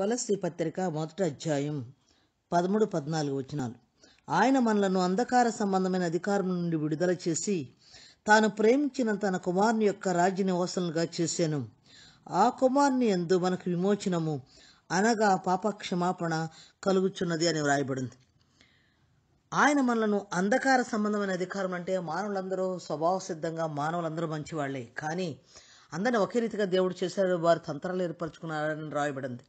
కొలసి పత్రిక మొదటి అధ్యాయం పదమూడు పద్నాలుగు వచనాలు ఆయన మనలను అంధకార సంబంధమైన అధికారం నుండి విడుదల చేసి తాను ప్రేమించిన తన కుమారుని యొక్క రాజ్య నివాసలుగా చేశాను ఆ కుమార్ని ఎందు మనకు విమోచనము అనగా పాప క్షమాపణ కలుగుచున్నది అని వ్రాయబడింది ఆయన మనలను అంధకార సంబంధమైన అధికారం అంటే మానవులందరూ స్వభావ సిద్ధంగా మానవులందరూ మంచివాళ్లే కానీ అందరిని ఒకే రీతిగా దేవుడు చేశారు వారు తంత్రాలు ఏర్పరచుకున్నారని రాయబడింది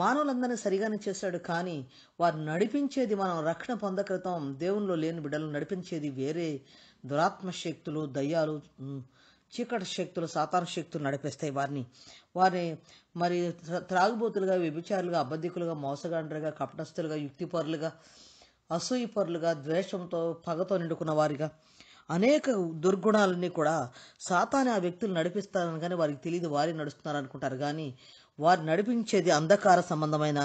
మానవులందరినీ సరిగానే చేశాడు కానీ వారు నడిపించేది మనం రక్షణ పొంద క్రితం దేవునిలో లేని బిడ్డలు నడిపించేది వేరే దురాత్మ శక్తులు దయ్యాలు చీకటి శక్తులు సాతాన శక్తులు నడిపిస్తాయి వారిని వారిని మరి త్రాగుబోతులుగా వ్యభిచారులుగా అబద్ధికులుగా మోసగాండ్రులుగా కపటస్థులుగా యుక్తిపరులుగా అసూయపరులుగా ద్వేషంతో పగతో నిండుకున్న వారిగా అనేక దుర్గుణాలన్నీ కూడా సాతాన్ని ఆ వ్యక్తులు నడిపిస్తారని కానీ వారికి తెలియదు వారిని నడుస్తున్నారు అనుకుంటారు కానీ వారు నడిపించేది అంధకార సంబంధమైన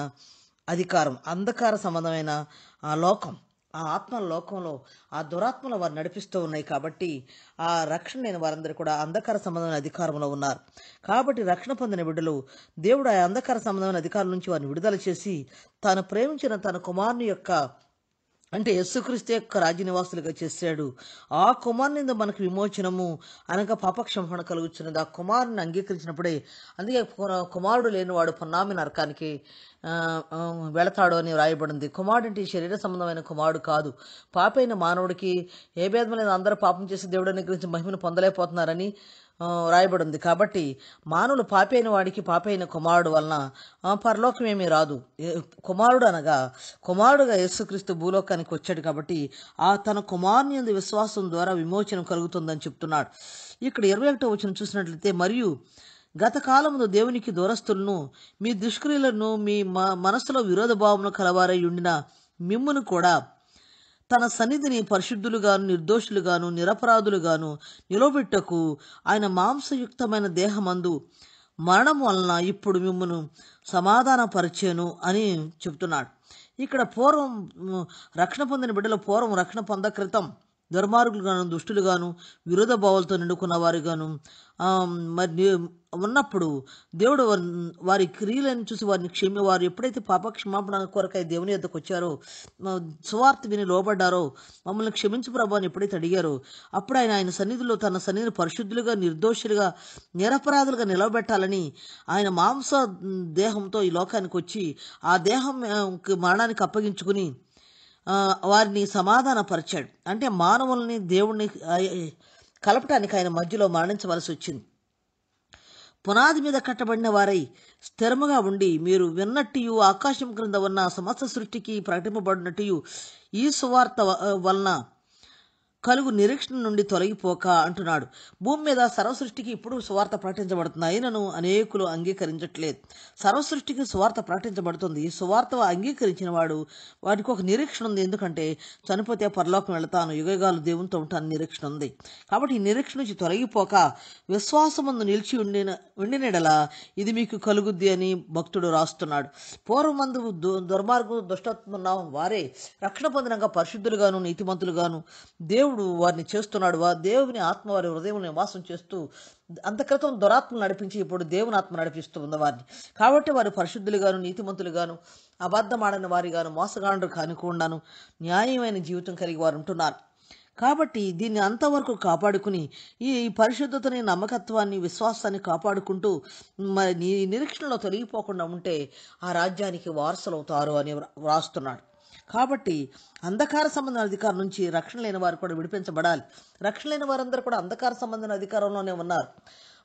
అధికారం అంధకార సంబంధమైన ఆ లోకం ఆ ఆత్మ లోకంలో ఆ దురాత్మలు వారు నడిపిస్తూ ఉన్నాయి కాబట్టి ఆ రక్షణ లేని వారందరూ కూడా అంధకార సంబంధమైన అధికారంలో ఉన్నారు కాబట్టి రక్షణ పొందిన బిడ్డలు దేవుడు ఆ అంధకార సంబంధమైన అధికారుల నుంచి వారిని విడుదల చేసి తాను ప్రేమించిన తన కుమారుని యొక్క అంటే యస్సుక్రీస్తు యొక్క రాజనివాసులుగా చేశాడు ఆ కుమారుని మనకు విమోచనము అనగా పాపక్షమణ కలుగుతున్నది ఆ కుమారుని అంగీకరించినప్పుడే అందుకే కుమారుడు లేనివాడు పొన్నామి నరకానికి వెళతాడు అని వ్రాయబడింది కుమారుడు అంటే శరీర సంబంధమైన కుమారుడు కాదు పాపైన మానవుడికి ఏ భేదం లేదు అందరూ పాపం చేసి దేవుడు అనుగ్రహించి మహిమను పొందలేకపోతున్నారని రాయబడి ఉంది కాబట్టి మానవులు పాపైన వాడికి పాపైన కుమారుడు వలన పరలోకమేమీ రాదు కుమారుడు అనగా కుమారుడుగా యేసుక్రీస్తు భూలోకానికి వచ్చాడు కాబట్టి ఆ తన కుమారుని విశ్వాసం ద్వారా విమోచనం కలుగుతుందని చెప్తున్నాడు ఇక్కడ ఇరవై ఒకటో వచ్చిన చూసినట్లయితే మరియు గత కాలంలో దేవునికి దూరస్తులను మీ దుష్క్రియలను మీ మనసులో విరోధ భావములు కలవారై ఉండిన మిమ్మును కూడా తన సన్నిధిని పరిశుద్ధులుగాను నిర్దోషులుగాను నిరపరాధులుగాను నిలబెట్టకు ఆయన మాంసయుక్తమైన దేహమందు మరణం వలన ఇప్పుడు మిమ్మను సమాధానపరిచాను అని చెప్తున్నాడు ఇక్కడ పూర్వం రక్షణ పొందిన బిడ్డల పూర్వం రక్షణ పొంద క్రితం దుర్మార్గులుగాను దుష్టులుగాను విరోధ భావాలతో నిండుకున్న వారిగాను మరి ఉన్నప్పుడు దేవుడు వారి క్రియలను చూసి వారిని క్షమి వారు ఎప్పుడైతే పాప క్షమాపణ కొరకై దేవుని ఎద్దకు వచ్చారో సువార్త విని లోబడ్డారో మమ్మల్ని క్షమించు ప్రభు అని ఎప్పుడైతే అడిగారో అప్పుడు ఆయన ఆయన సన్నిధిలో తన సన్నిధిని పరిశుద్ధులుగా నిర్దోషులుగా నిరపరాధులుగా నిలబెట్టాలని ఆయన మాంస దేహంతో ఈ లోకానికి వచ్చి ఆ దేహం మరణానికి అప్పగించుకుని వారిని సమాధానపరిచాడు అంటే మానవుల్ని దేవుణ్ణి కలపటానికి ఆయన మధ్యలో మరణించవలసి వచ్చింది పునాది మీద కట్టబడిన వారై స్థిరముగా ఉండి మీరు విన్నట్టు ఆకాశం క్రింద ఉన్న సమస్త సృష్టికి ప్రకటింపబడినట్టు ఈ సువార్త వలన కలుగు నిరీక్షణ నుండి తొలగిపోక అంటున్నాడు భూమి మీద సర్వసృష్టికి ఇప్పుడు సువార్త ప్రకటించబడుతుంది అయినను అనేకులు అంగీకరించట్లేదు సర్వసృష్టికి సువార్త ప్రకటించబడుతుంది ఈ సువార్త అంగీకరించిన వాడు వాడికి ఒక నిరీక్షణ ఉంది ఎందుకంటే చనిపోతే పరలోకం వెళతాను యుగగాలు దేవునితో ఉంటాను నిరీక్షణ ఉంది కాబట్టి ఈ నిరీక్షణ నుంచి తొలగిపోక విశ్వాసమందు నిలిచి ఉండిన ఉండినడల ఇది మీకు కలుగుద్ది అని భక్తుడు రాస్తున్నాడు పూర్వమందు దుర్మార్గు దుష్టత్వం వారే రక్షణ పొందినంగా పరిశుద్ధులుగాను నీతిమంతులుగాను దేవుడు దేవుడు వారిని చేస్తున్నాడు వారి దేవుని ఆత్మ వారి హృదయంలో నివాసం చేస్తూ అంతక్రితం దురాత్మ నడిపించి ఇప్పుడు దేవుని ఆత్మ నడిపిస్తూ ఉంది వారిని కాబట్టి వారు పరిశుద్ధులుగాను నీతిమంతులుగాను అబద్ధమాడని వారిగాను మోసగాండ్రు కానుకుండాను న్యాయమైన జీవితం కలిగి వారు ఉంటున్నారు కాబట్టి దీన్ని అంతవరకు కాపాడుకుని ఈ పరిశుద్ధతని నమ్మకత్వాన్ని విశ్వాసాన్ని కాపాడుకుంటూ మరి నిరీక్షణలో తొలగిపోకుండా ఉంటే ఆ రాజ్యానికి వారసులవుతారు అని వ్రాస్తున్నాడు కాబట్టి అంధకార సంబంధమైన అధికారం నుంచి రక్షణ లేని వారు కూడా విడిపించబడాలి రక్షణ లేని వారందరూ కూడా అంధకార సంబంధమైన అధికారంలోనే ఉన్నారు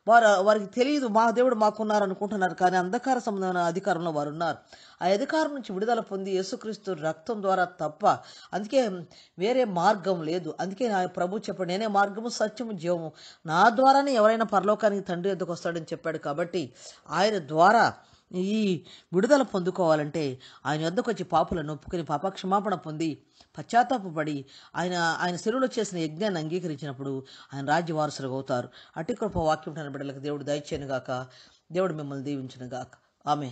వారు వారికి తెలియదు మా దేవుడు మాకున్నారు అనుకుంటున్నారు కానీ అంధకార సంబంధమైన అధికారంలో వారు ఉన్నారు ఆ అధికారం నుంచి విడుదల పొంది యేసుక్రీస్తు రక్తం ద్వారా తప్ప అందుకే వేరే మార్గం లేదు అందుకే నా ప్రభు చెప్పాడు నేనే మార్గము సత్యము జీవము నా ద్వారానే ఎవరైనా పరలోకానికి తండ్రి ఎందుకు వస్తాడని చెప్పాడు కాబట్టి ఆయన ద్వారా ఈ విడుదల పొందుకోవాలంటే ఆయన వద్దకు వచ్చి పాపులను ఒప్పుకుని పాప క్షమాపణ పొంది పశ్చాత్తాపడి ఆయన ఆయన సెలవులో చేసిన యజ్ఞాన్ని అంగీకరించినప్పుడు ఆయన రాజ్య వారసులు అవుతారు అటి కృప వాక్యం బిడ్డలకు దేవుడు గాక దేవుడు మిమ్మల్ని గాక ఆమె